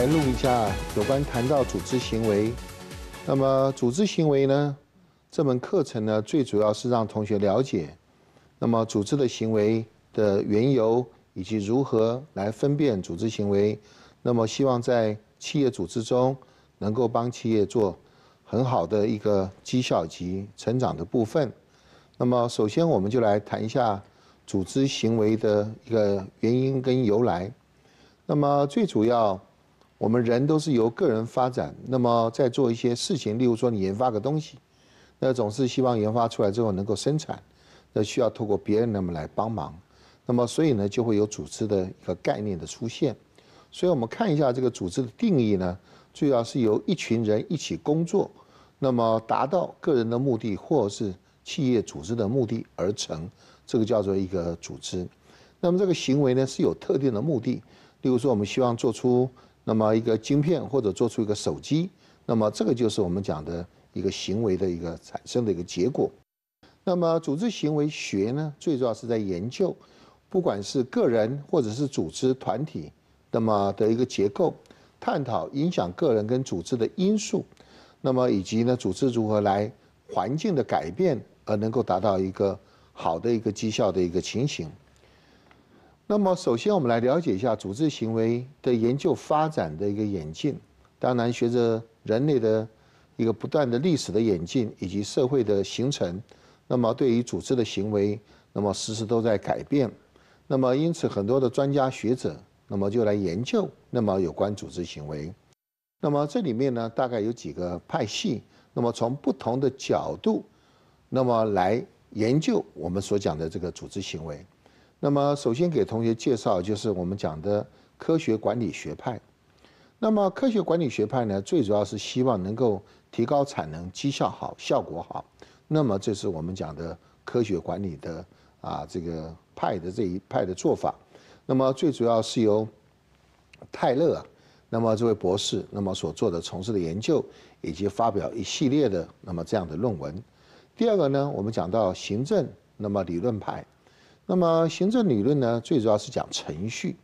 来录一下有关谈到组织行为，那么组织行为呢？这门课程呢，最主要是让同学了解，那么组织的行为的缘由以及如何来分辨组织行为。那么希望在企业组织中能够帮企业做很好的一个绩效及成长的部分。那么首先，我们就来谈一下组织行为的一个原因跟由来。那么最主要。我们人都是由个人发展，那么在做一些事情，例如说你研发个东西，那总是希望研发出来之后能够生产，那需要透过别人那么来帮忙，那么所以呢就会有组织的一个概念的出现。所以我们看一下这个组织的定义呢，主要是由一群人一起工作，那么达到个人的目的或者是企业组织的目的而成，这个叫做一个组织。那么这个行为呢是有特定的目的，例如说我们希望做出。那么一个晶片或者做出一个手机，那么这个就是我们讲的一个行为的一个产生的一个结果。那么组织行为学呢，最主要是在研究，不管是个人或者是组织团体，那么的一个结构，探讨影响个人跟组织的因素，那么以及呢组织如何来环境的改变而能够达到一个好的一个绩效的一个情形。那么，首先我们来了解一下组织行为的研究发展的一个演进。当然，随着人类的一个不断的历史的演进以及社会的形成，那么对于组织的行为，那么时时都在改变。那么，因此很多的专家学者，那么就来研究那么有关组织行为。那么这里面呢，大概有几个派系，那么从不同的角度，那么来研究我们所讲的这个组织行为。那么，首先给同学介绍就是我们讲的科学管理学派。那么，科学管理学派呢，最主要是希望能够提高产能、绩效好、效果好。那么，这是我们讲的科学管理的啊这个派的这一派的做法。那么，最主要是由泰勒，那么这位博士，那么所做的从事的研究，以及发表一系列的那么这样的论文。第二个呢，我们讲到行政那么理论派。那么行政理论呢，最主要是讲程序。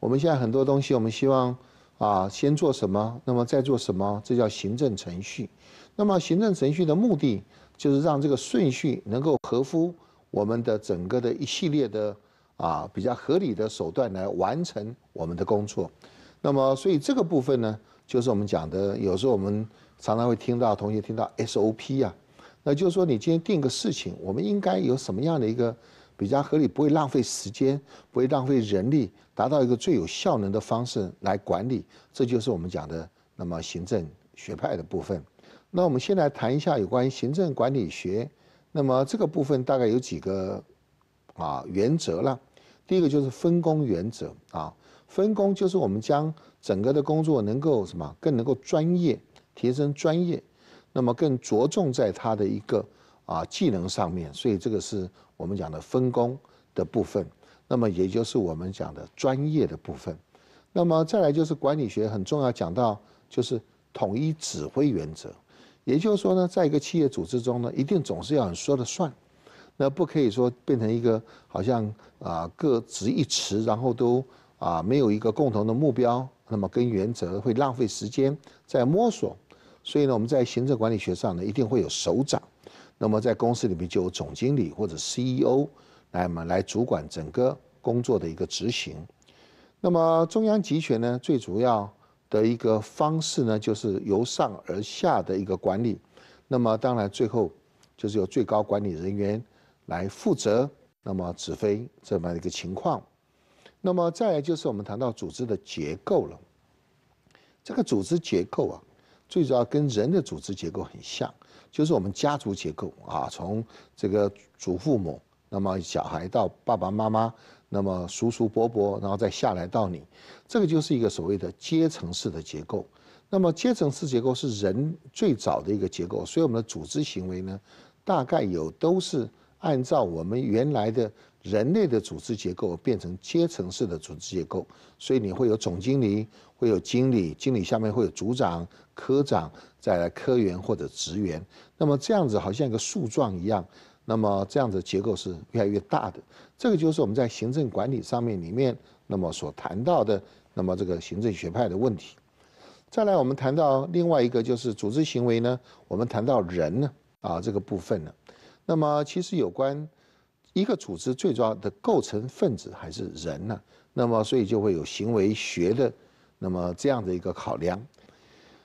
我们现在很多东西，我们希望啊，先做什么，那么再做什么，这叫行政程序。那么行政程序的目的，就是让这个顺序能够合乎我们的整个的一系列的啊比较合理的手段来完成我们的工作。那么所以这个部分呢，就是我们讲的，有时候我们常常会听到同学听到 SOP 啊，那就是说你今天定个事情，我们应该有什么样的一个。比较合理，不会浪费时间，不会浪费人力，达到一个最有效能的方式来管理，这就是我们讲的那么行政学派的部分。那我们先来谈一下有关于行政管理学，那么这个部分大概有几个啊原则了。第一个就是分工原则啊，分工就是我们将整个的工作能够什么更能够专业，提升专业，那么更着重在它的一个。啊，技能上面，所以这个是我们讲的分工的部分。那么，也就是我们讲的专业的部分。那么，再来就是管理学很重要，讲到就是统一指挥原则。也就是说呢，在一个企业组织中呢，一定总是要说了算。那不可以说变成一个好像啊各执一词，然后都啊没有一个共同的目标，那么跟原则会浪费时间在摸索。所以呢，我们在行政管理学上呢，一定会有首长。那么在公司里面就有总经理或者 CEO 来么来主管整个工作的一个执行。那么中央集权呢，最主要的一个方式呢，就是由上而下的一个管理。那么当然最后就是由最高管理人员来负责，那么指挥这么一个情况。那么再来就是我们谈到组织的结构了。这个组织结构啊，最主要跟人的组织结构很像。就是我们家族结构啊，从这个祖父母，那么小孩到爸爸妈妈，那么叔叔伯伯，然后再下来到你，这个就是一个所谓的阶层式的结构。那么阶层式结构是人最早的一个结构，所以我们的组织行为呢，大概有都是按照我们原来的。人类的组织结构变成阶层式的组织结构，所以你会有总经理，会有经理，经理下面会有组长、科长，再来科员或者职员。那么这样子好像一个树状一样。那么这样子结构是越来越大的。这个就是我们在行政管理上面里面，那么所谈到的，那么这个行政学派的问题。再来，我们谈到另外一个就是组织行为呢，我们谈到人呢，啊这个部分呢，那么其实有关。一个组织最主要的构成分子还是人呢，那么所以就会有行为学的那么这样的一个考量，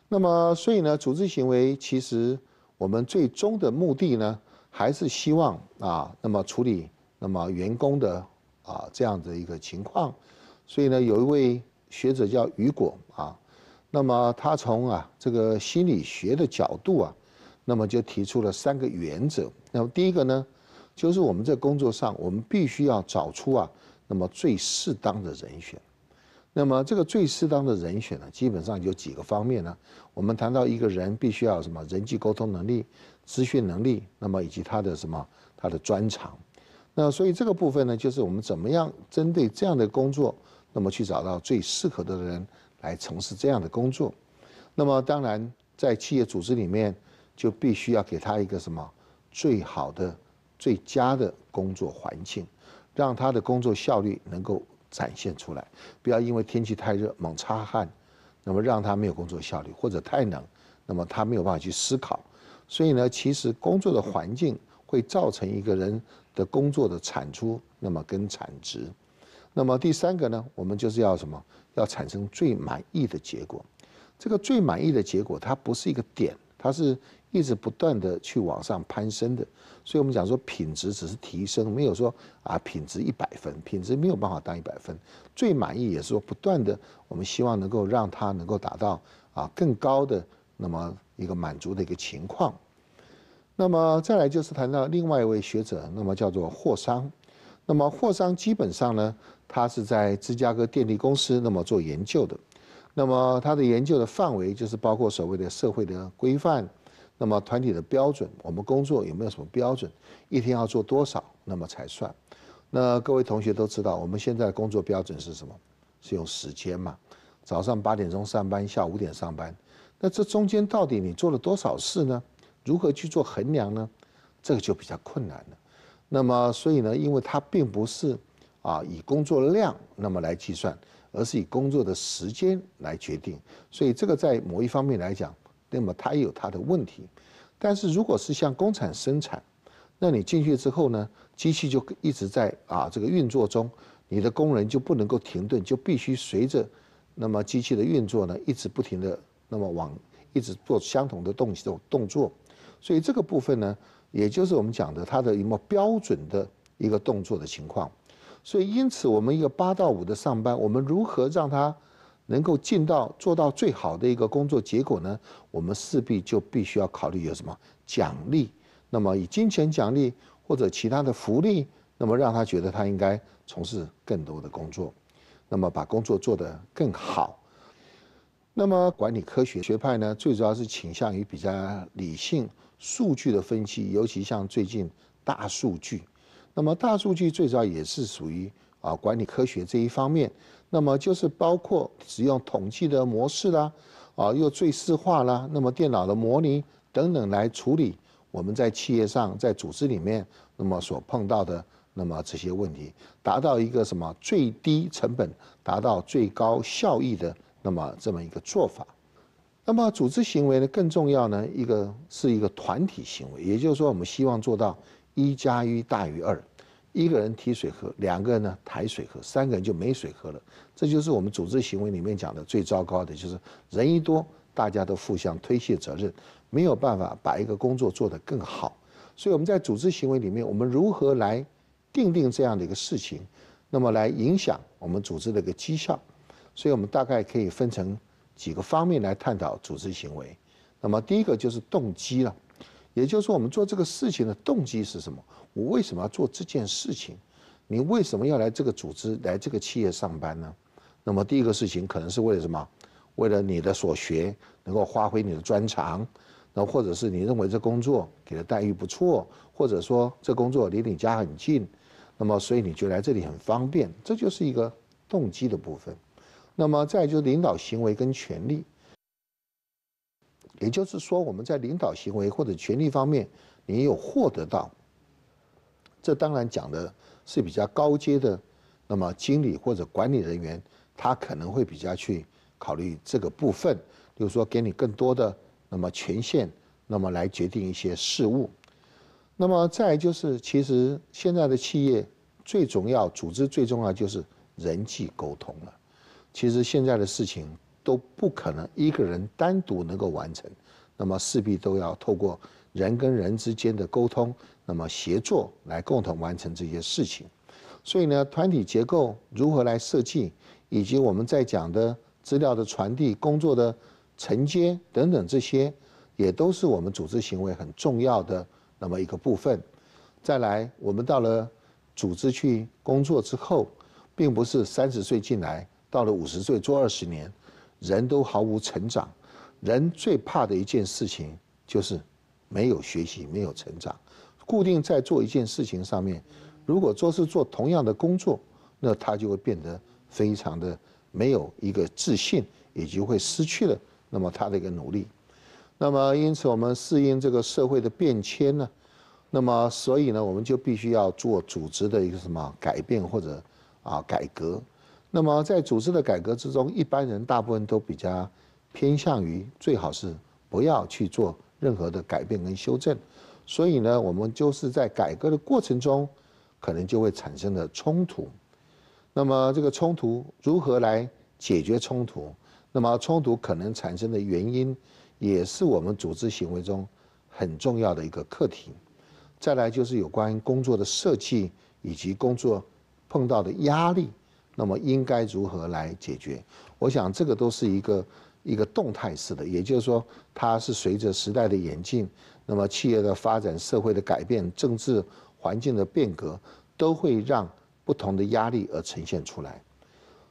那么所以呢，组织行为其实我们最终的目的呢，还是希望啊，那么处理那么员工的啊这样的一个情况，所以呢，有一位学者叫雨果啊，那么他从啊这个心理学的角度啊，那么就提出了三个原则，那么第一个呢。就是我们在工作上，我们必须要找出啊，那么最适当的人选。那么这个最适当的人选呢，基本上有几个方面呢？我们谈到一个人必须要什么人际沟通能力、资讯能力，那么以及他的什么他的专长。那所以这个部分呢，就是我们怎么样针对这样的工作，那么去找到最适合的人来从事这样的工作。那么当然，在企业组织里面，就必须要给他一个什么最好的。最佳的工作环境，让他的工作效率能够展现出来。不要因为天气太热猛擦汗，那么让他没有工作效率，或者太冷，那么他没有办法去思考。所以呢，其实工作的环境会造成一个人的工作的产出，那么跟产值。那么第三个呢，我们就是要什么？要产生最满意的结果。这个最满意的结果，它不是一个点，它是。一直不断的去往上攀升的，所以我们讲说品质只是提升，没有说啊品质一百分，品质没有办法当一百分。最满意也是说不断的，我们希望能够让它能够达到啊更高的那么一个满足的一个情况。那么再来就是谈到另外一位学者，那么叫做霍桑。那么霍桑基本上呢，他是在芝加哥电力公司那么做研究的。那么他的研究的范围就是包括所谓的社会的规范。那么团体的标准，我们工作有没有什么标准？一天要做多少，那么才算？那各位同学都知道，我们现在工作标准是什么？是用时间嘛？早上八点钟上班，下午五点上班。那这中间到底你做了多少事呢？如何去做衡量呢？这个就比较困难了。那么所以呢，因为它并不是啊以工作量那么来计算，而是以工作的时间来决定。所以这个在某一方面来讲。那么它也有它的问题，但是如果是像工厂生产，那你进去之后呢，机器就一直在啊这个运作中，你的工人就不能够停顿，就必须随着那么机器的运作呢，一直不停的那么往一直做相同的动动动作，所以这个部分呢，也就是我们讲的它的一个标准的一个动作的情况，所以因此我们一个八到五的上班，我们如何让它？能够尽到做到最好的一个工作结果呢，我们势必就必须要考虑有什么奖励。那么以金钱奖励或者其他的福利，那么让他觉得他应该从事更多的工作，那么把工作做得更好。那么管理科学学派呢，最主要是倾向于比较理性、数据的分析，尤其像最近大数据。那么大数据最早也是属于啊管理科学这一方面。那么就是包括使用统计的模式啦，啊，又最适化啦，那么电脑的模拟等等来处理我们在企业上在组织里面那么所碰到的那么这些问题，达到一个什么最低成本，达到最高效益的那么这么一个做法。那么组织行为呢，更重要呢，一个是一个团体行为，也就是说我们希望做到一加一大于二。一个人提水喝，两个人呢抬水喝，三个人就没水喝了。这就是我们组织行为里面讲的最糟糕的，就是人一多，大家都互相推卸责任，没有办法把一个工作做得更好。所以我们在组织行为里面，我们如何来定定这样的一个事情，那么来影响我们组织的一个绩效。所以，我们大概可以分成几个方面来探讨组织行为。那么，第一个就是动机了。也就是说，我们做这个事情的动机是什么？我为什么要做这件事情？你为什么要来这个组织、来这个企业上班呢？那么，第一个事情可能是为了什么？为了你的所学能够发挥你的专长，那或者是你认为这工作给的待遇不错，或者说这工作离你家很近，那么所以你就来这里很方便，这就是一个动机的部分。那么，再就是领导行为跟权力。也就是说，我们在领导行为或者权力方面，你有获得到。这当然讲的是比较高阶的，那么经理或者管理人员，他可能会比较去考虑这个部分，就是说给你更多的那么权限，那么来决定一些事物。那么再就是，其实现在的企业最重要、组织最重要就是人际沟通了。其实现在的事情。都不可能一个人单独能够完成，那么势必都要透过人跟人之间的沟通，那么协作来共同完成这些事情。所以呢，团体结构如何来设计，以及我们在讲的资料的传递、工作的承接等等这些，也都是我们组织行为很重要的那么一个部分。再来，我们到了组织去工作之后，并不是三十岁进来，到了五十岁做二十年。人都毫无成长，人最怕的一件事情就是没有学习、没有成长。固定在做一件事情上面，如果说是做同样的工作，那他就会变得非常的没有一个自信，也就会失去了那么他的一个努力。那么因此，我们适应这个社会的变迁呢？那么所以呢，我们就必须要做组织的一个什么改变或者啊改革。那么，在组织的改革之中，一般人大部分都比较偏向于最好是不要去做任何的改变跟修正。所以呢，我们就是在改革的过程中，可能就会产生了冲突。那么，这个冲突如何来解决冲突？那么，冲突可能产生的原因，也是我们组织行为中很重要的一个课题。再来就是有关工作的设计以及工作碰到的压力。那么应该如何来解决？我想这个都是一个一个动态式的，也就是说，它是随着时代的演进，那么企业的发展、社会的改变、政治环境的变革，都会让不同的压力而呈现出来。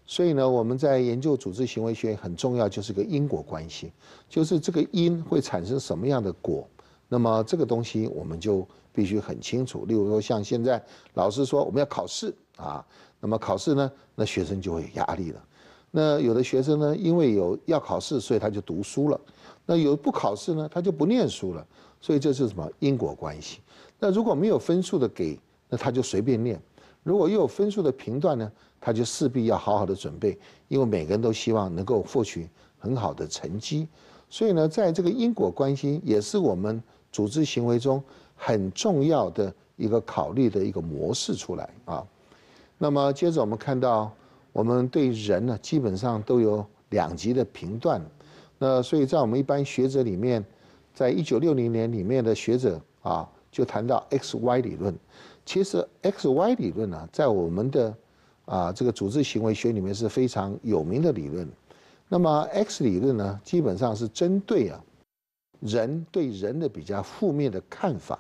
所以呢，我们在研究组织行为学很重要，就是个因果关系，就是这个因会产生什么样的果。那么这个东西我们就必须很清楚。例如说，像现在老师说我们要考试啊。那么考试呢，那学生就会有压力了。那有的学生呢，因为有要考试，所以他就读书了；那有不考试呢，他就不念书了。所以这是什么因果关系？那如果没有分数的给，那他就随便念；如果又有分数的评断呢，他就势必要好好的准备，因为每个人都希望能够获取很好的成绩。所以呢，在这个因果关系也是我们组织行为中很重要的一个考虑的一个模式出来啊。那么接着我们看到，我们对人呢基本上都有两级的评断。那所以在我们一般学者里面，在一九六零年里面的学者啊，就谈到 X Y 理论。其实 X Y 理论呢，在我们的啊这个组织行为学里面是非常有名的理论。那么 X 理论呢，基本上是针对啊人对人的比较负面的看法。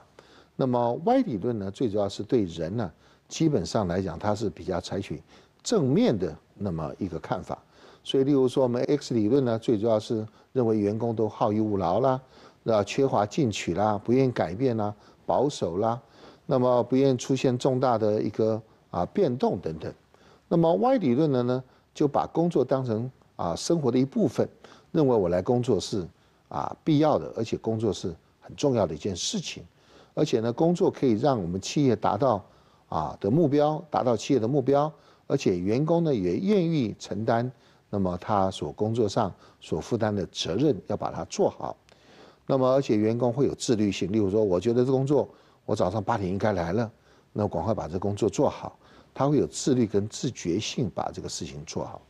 那么 Y 理论呢，最主要是对人呢。基本上来讲，他是比较采取正面的那么一个看法。所以，例如说，我们 X 理论呢，最主要是认为员工都好逸恶劳啦，啊，缺乏进取啦，不愿意改变啦，保守啦，那么不愿意出现重大的一个啊变动等等。那么 Y 理论的呢，就把工作当成啊生活的一部分，认为我来工作是啊必要的，而且工作是很重要的一件事情，而且呢，工作可以让我们企业达到。啊的目标达到企业的目标，而且员工呢也愿意承担，那么他所工作上所负担的责任要把它做好，那么而且员工会有自律性，例如说，我觉得这工作我早上八点应该来了，那赶快把这工作做好，他会有自律跟自觉性把这个事情做好。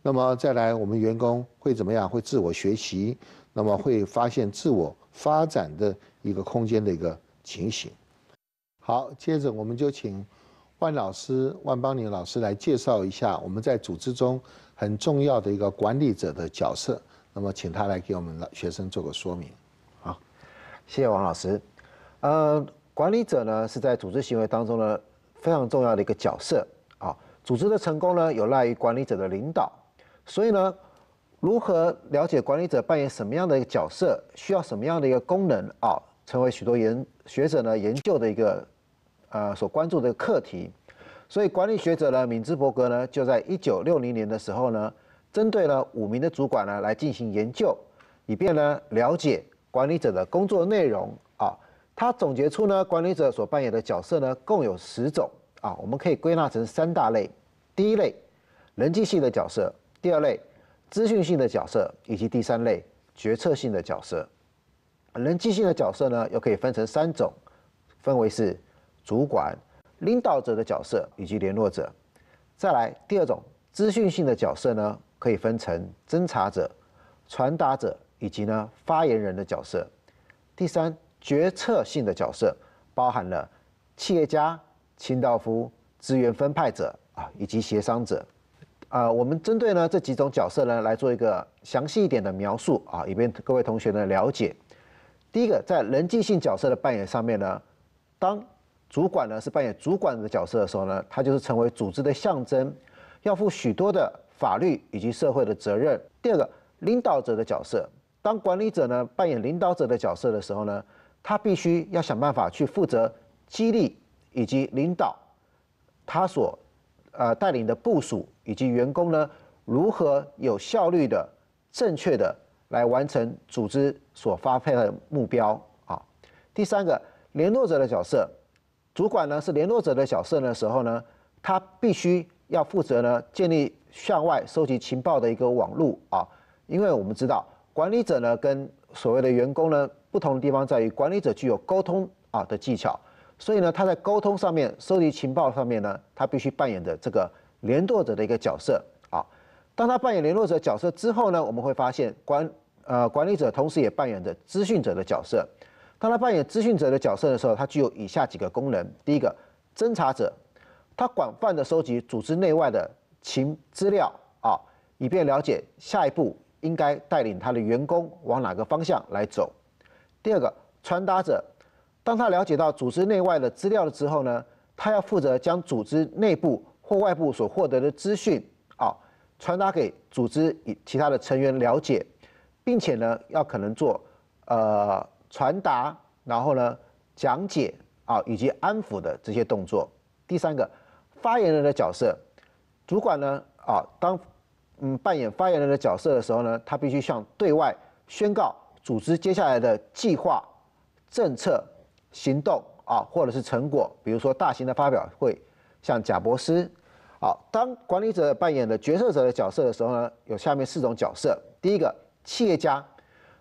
那么再来，我们员工会怎么样？会自我学习，那么会发现自我发展的一个空间的一个情形。好，接着我们就请万老师、万邦宁老师来介绍一下我们在组织中很重要的一个管理者的角色。那么，请他来给我们学生做个说明。好，谢谢王老师。呃，管理者呢是在组织行为当中呢非常重要的一个角色啊。组织的成功呢有赖于管理者的领导，所以呢，如何了解管理者扮演什么样的一个角色，需要什么样的一个功能啊，成为许多研学者呢研究的一个。呃，所关注的课题，所以管理学者呢，敏兹伯格呢，就在一九六零年的时候呢，针对了五名的主管呢来进行研究，以便呢了解管理者的工作内容啊。他总结出呢，管理者所扮演的角色呢，共有十种啊。我们可以归纳成三大类：第一类人际性的角色，第二类资讯性的角色，以及第三类决策性的角色。人际性的角色呢，又可以分成三种，分为是。主管、领导者的角色以及联络者，再来第二种资讯性的角色呢，可以分成侦查者、传达者以及呢发言人的角色。第三决策性的角色包含了企业家、清道夫、资源分派者啊以及协商者。啊，我们针对呢这几种角色呢来做一个详细一点的描述啊，以便各位同学呢了解。第一个在人际性角色的扮演上面呢，当主管呢是扮演主管的角色的时候呢，他就是成为组织的象征，要负许多的法律以及社会的责任。第二个领导者的角色，当管理者呢扮演领导者的角色的时候呢，他必须要想办法去负责激励以及领导他所呃带领的部署以及员工呢如何有效率的、正确的来完成组织所发配的目标啊。第三个联络者的角色。主管呢是联络者的角色的时候呢，他必须要负责呢建立向外收集情报的一个网络啊。因为我们知道管理者呢跟所谓的员工呢不同的地方在于，管理者具有沟通啊的技巧，所以呢他在沟通上面、收集情报上面呢，他必须扮演着这个联络者的一个角色啊。当他扮演联络者角色之后呢，我们会发现管呃管理者同时也扮演着资讯者的角色。当他扮演资讯者的角色的时候，他具有以下几个功能：第一个，侦查者，他广泛的收集组织内外的情资料啊，以便了解下一步应该带领他的员工往哪个方向来走。第二个，传达者，当他了解到组织内外的资料了之后呢，他要负责将组织内部或外部所获得的资讯啊，传达给组织以其他的成员了解，并且呢，要可能做呃。传达，然后呢，讲解啊，以及安抚的这些动作。第三个，发言人的角色，主管呢啊，当嗯扮演发言人的角色的时候呢，他必须向对外宣告组织接下来的计划、政策、行动啊，或者是成果，比如说大型的发表会，像贾博斯。好，当管理者扮演的决策者的角色的时候呢，有下面四种角色。第一个，企业家。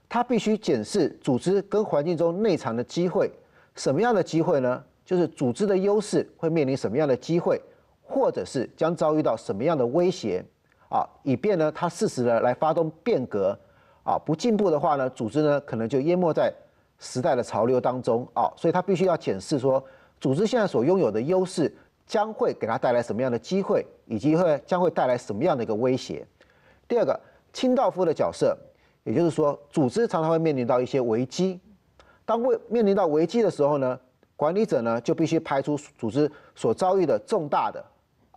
他必须检视组织跟环境中内藏的机会，什么样的机会呢？就是组织的优势会面临什么样的机会，或者是将遭遇到什么样的威胁啊，以便呢他适时的来发动变革啊，不进步的话呢，组织呢可能就淹没在时代的潮流当中啊，所以他必须要检视说，组织现在所拥有的优势将会给他带来什么样的机会，以及会将会带来什么样的一个威胁。第二个，清道夫的角色。也就是说，组织常常会面临到一些危机。当面面临到危机的时候呢，管理者呢就必须排除组织所遭遇的重大的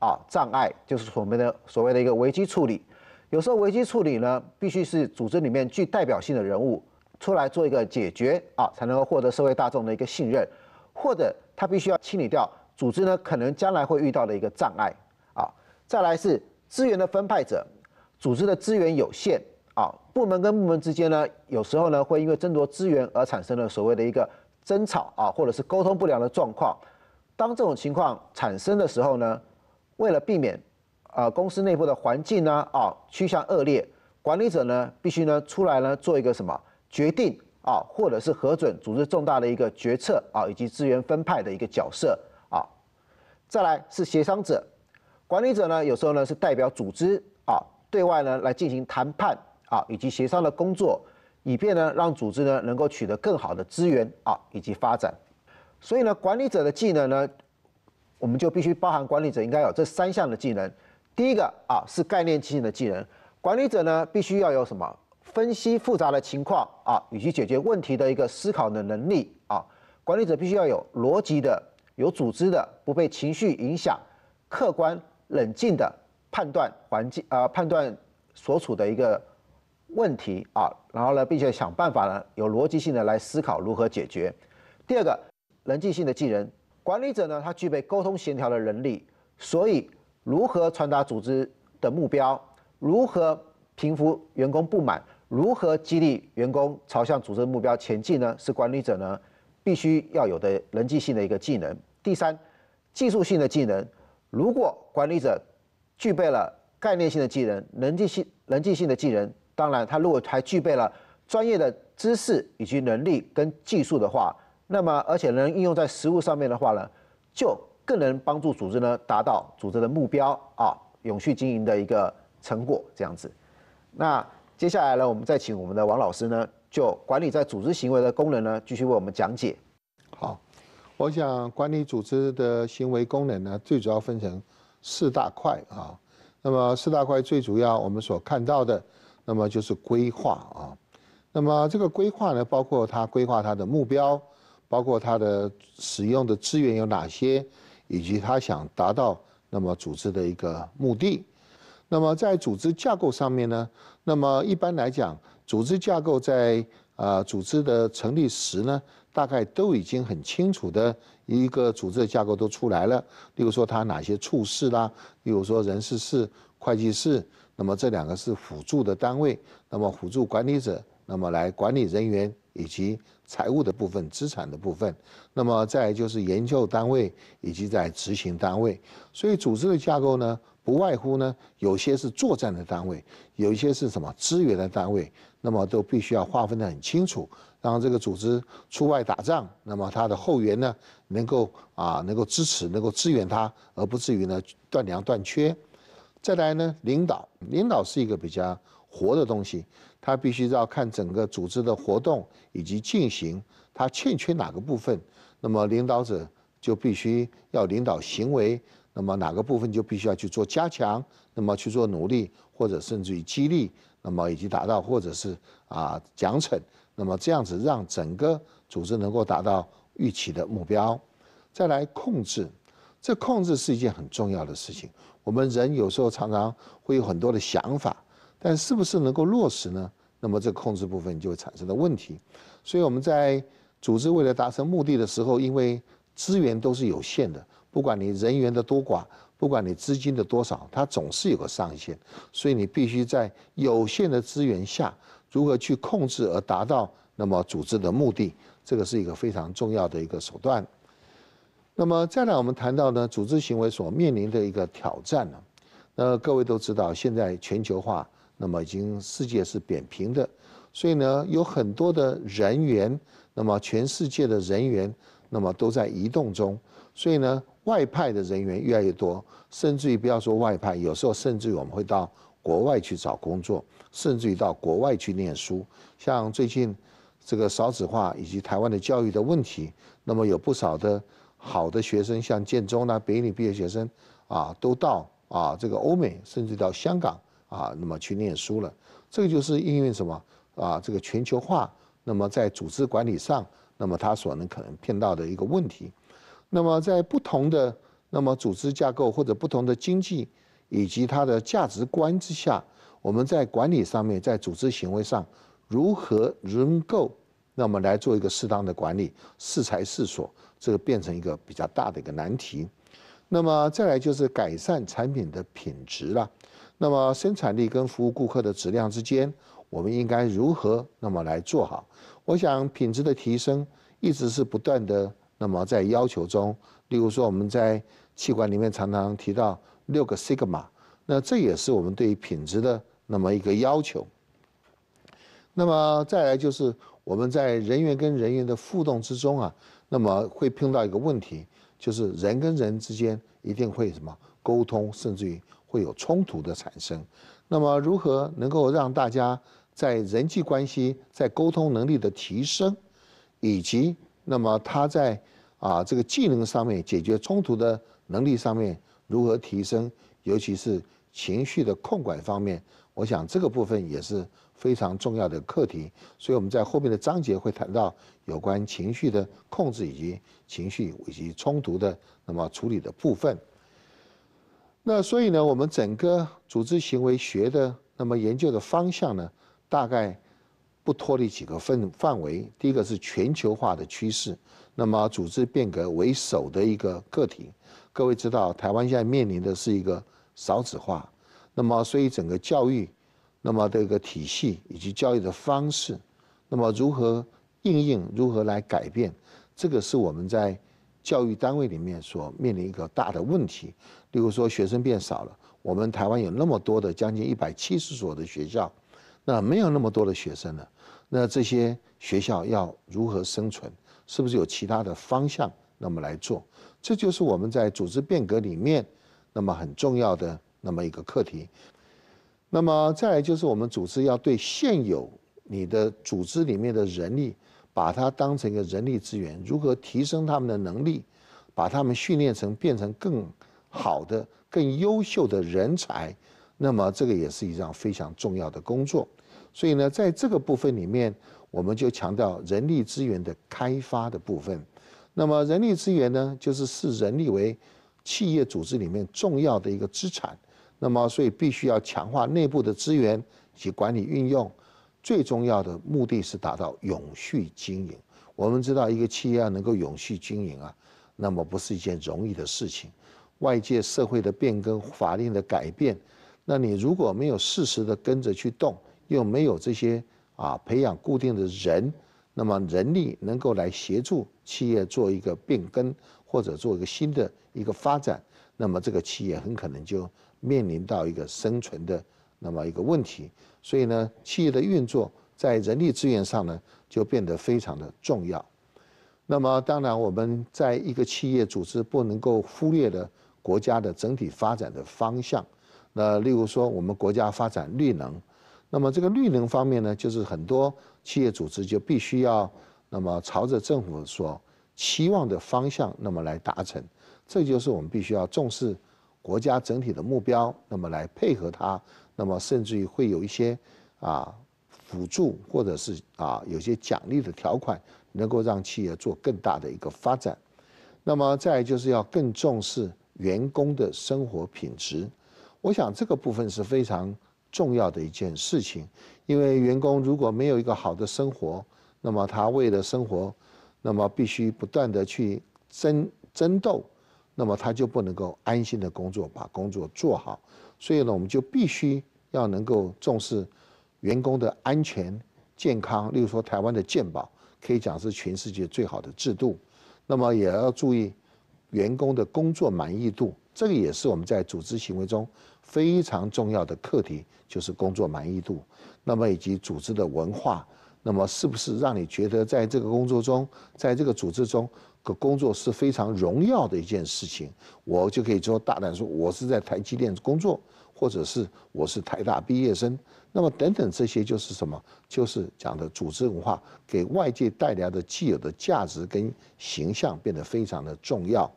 啊障碍，就是我们的所谓的一个危机处理。有时候危机处理呢，必须是组织里面具代表性的人物出来做一个解决啊，才能够获得社会大众的一个信任。或者他必须要清理掉组织呢可能将来会遇到的一个障碍啊。再来是资源的分派者，组织的资源有限。啊，部门跟部门之间呢，有时候呢会因为争夺资源而产生了所谓的一个争吵啊，或者是沟通不良的状况。当这种情况产生的时候呢，为了避免啊公司内部的环境呢啊趋向恶劣，管理者呢必须呢出来呢做一个什么决定啊，或者是核准组织重大的一个决策啊以及资源分派的一个角色啊。再来是协商者，管理者呢有时候呢是代表组织啊对外呢来进行谈判。啊，以及协商的工作，以便呢让组织呢能够取得更好的资源啊，以及发展。所以呢，管理者的技能呢，我们就必须包含管理者应该有这三项的技能。第一个啊，是概念性的技能。管理者呢，必须要有什么分析复杂的情况啊，以及解决问题的一个思考的能力啊。管理者必须要有逻辑的、有组织的、不被情绪影响、客观冷静的判断环境啊，判断所处的一个。问题啊，然后呢，并且想办法呢，有逻辑性的来思考如何解决。第二个，人际性的技能，管理者呢，他具备沟通协调的能力，所以如何传达组织的目标，如何平复员工不满，如何激励员工朝向组织目标前进呢？是管理者呢，必须要有的人际性的一个技能。第三，技术性的技能，如果管理者具备了概念性的技能、人际性、人际性的技能。当然，他如果还具备了专业的知识以及能力跟技术的话，那么而且能应用在实物上面的话呢，就更能帮助组织呢达到组织的目标啊，永续经营的一个成果这样子。那接下来呢，我们再请我们的王老师呢，就管理在组织行为的功能呢，继续为我们讲解。好，我想管理组织的行为功能呢，最主要分成四大块啊。那么四大块最主要我们所看到的。那么就是规划啊，那么这个规划呢，包括它规划它的目标，包括它的使用的资源有哪些，以及它想达到那么组织的一个目的。那么在组织架构上面呢，那么一般来讲，组织架构在呃组织的成立时呢，大概都已经很清楚的一个组织的架构都出来了。例如说它哪些处室啦，例如说人事室、会计室。那么这两个是辅助的单位，那么辅助管理者，那么来管理人员以及财务的部分、资产的部分。那么再就是研究单位以及在执行单位。所以组织的架构呢，不外乎呢，有些是作战的单位，有一些是什么资源的单位，那么都必须要划分的很清楚，让这个组织出外打仗，那么它的后援呢，能够啊能够支持、能够支援它，而不至于呢断粮断缺。再来呢，领导，领导是一个比较活的东西，他必须要看整个组织的活动以及进行，他欠缺哪个部分，那么领导者就必须要领导行为，那么哪个部分就必须要去做加强，那么去做努力或者甚至于激励，那么以及达到或者是啊奖惩，那么这样子让整个组织能够达到预期的目标，再来控制。这控制是一件很重要的事情。我们人有时候常常会有很多的想法，但是不是能够落实呢？那么这控制部分就会产生的问题。所以我们在组织为了达成目的的时候，因为资源都是有限的，不管你人员的多寡，不管你资金的多少，它总是有个上限。所以你必须在有限的资源下，如何去控制而达到那么组织的目的，这个是一个非常重要的一个手段。那么再来，我们谈到呢，组织行为所面临的一个挑战呢。那各位都知道，现在全球化，那么已经世界是扁平的，所以呢，有很多的人员，那么全世界的人员，那么都在移动中。所以呢，外派的人员越来越多，甚至于不要说外派，有时候甚至于我们会到国外去找工作，甚至于到国外去念书。像最近这个少子化以及台湾的教育的问题，那么有不少的。好的学生，像建中呢、北影毕业学生，啊，都到啊这个欧美，甚至到香港啊，那么去念书了。这个就是因为什么啊？这个全球化，那么在组织管理上，那么他所能可能碰到的一个问题。那么在不同的那么组织架构或者不同的经济以及它的价值观之下，我们在管理上面，在组织行为上如何能够那么来做一个适当的管理，适才适所。这个变成一个比较大的一个难题，那么再来就是改善产品的品质了，那么生产力跟服务顾客的质量之间，我们应该如何那么来做好？我想品质的提升一直是不断的那么在要求中，例如说我们在气管里面常常提到六个西格玛，那这也是我们对品质的那么一个要求。那么再来就是我们在人员跟人员的互动之中啊。那么会碰到一个问题，就是人跟人之间一定会什么沟通，甚至于会有冲突的产生。那么如何能够让大家在人际关系、在沟通能力的提升，以及那么他在啊这个技能上面解决冲突的能力上面如何提升，尤其是情绪的控管方面，我想这个部分也是。非常重要的课题，所以我们在后面的章节会谈到有关情绪的控制以及情绪以及冲突的那么处理的部分。那所以呢，我们整个组织行为学的那么研究的方向呢，大概不脱离几个分范围。第一个是全球化的趋势，那么组织变革为首的一个个体。各位知道，台湾现在面临的是一个少子化，那么所以整个教育。那么这个体系以及教育的方式，那么如何应用，如何来改变，这个是我们在教育单位里面所面临一个大的问题。例如说，学生变少了，我们台湾有那么多的将近一百七十所的学校，那没有那么多的学生了，那这些学校要如何生存？是不是有其他的方向那么来做？这就是我们在组织变革里面那么很重要的那么一个课题。那么，再来就是我们组织要对现有你的组织里面的人力，把它当成一个人力资源，如何提升他们的能力，把他们训练成变成更好的、更优秀的人才。那么，这个也是一项非常重要的工作。所以呢，在这个部分里面，我们就强调人力资源的开发的部分。那么，人力资源呢，就是视人力为企业组织里面重要的一个资产。那么，所以必须要强化内部的资源及管理运用。最重要的目的是达到永续经营。我们知道，一个企业要能够永续经营啊，那么不是一件容易的事情。外界社会的变更、法令的改变，那你如果没有适时的跟着去动，又没有这些啊培养固定的人，那么人力能够来协助企业做一个变更或者做一个新的一个发展，那么这个企业很可能就。面临到一个生存的那么一个问题，所以呢，企业的运作在人力资源上呢就变得非常的重要。那么，当然我们在一个企业组织不能够忽略的国家的整体发展的方向。那例如说，我们国家发展绿能，那么这个绿能方面呢，就是很多企业组织就必须要那么朝着政府所期望的方向那么来达成，这就是我们必须要重视。国家整体的目标，那么来配合它，那么甚至于会有一些啊辅助，或者是啊有些奖励的条款，能够让企业做更大的一个发展。那么再就是要更重视员工的生活品质，我想这个部分是非常重要的一件事情。因为员工如果没有一个好的生活，那么他为了生活，那么必须不断的去争争斗。那么他就不能够安心的工作，把工作做好。所以呢，我们就必须要能够重视员工的安全健康。例如说，台湾的健保可以讲是全世界最好的制度。那么也要注意员工的工作满意度，这个也是我们在组织行为中非常重要的课题，就是工作满意度。那么以及组织的文化，那么是不是让你觉得在这个工作中，在这个组织中？个工作是非常荣耀的一件事情，我就可以做大胆说，我是在台积电工作，或者是我是台大毕业生，那么等等这些就是什么？就是讲的组织文化给外界带来的既有的价值跟形象变得非常的重要。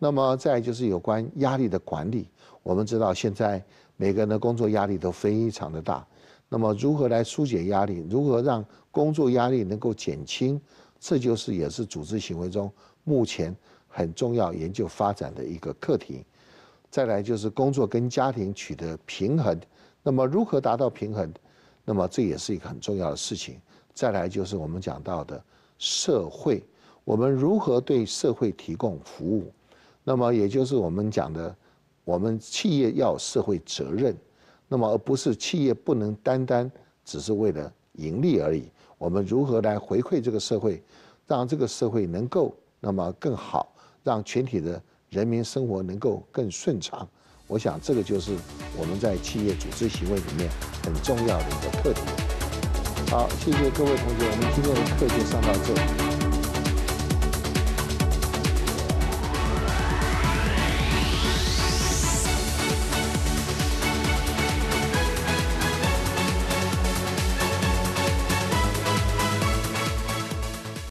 那么再就是有关压力的管理，我们知道现在每个人的工作压力都非常的大，那么如何来疏解压力？如何让工作压力能够减轻？这就是也是组织行为中目前很重要研究发展的一个课题。再来就是工作跟家庭取得平衡，那么如何达到平衡？那么这也是一个很重要的事情。再来就是我们讲到的社会，我们如何对社会提供服务？那么也就是我们讲的，我们企业要社会责任，那么而不是企业不能单单只是为了盈利而已。我们如何来回馈这个社会，让这个社会能够那么更好，让全体的人民生活能够更顺畅？我想这个就是我们在企业组织行为里面很重要的一个特点。好，谢谢各位同学，我们今天的课就上到这。里。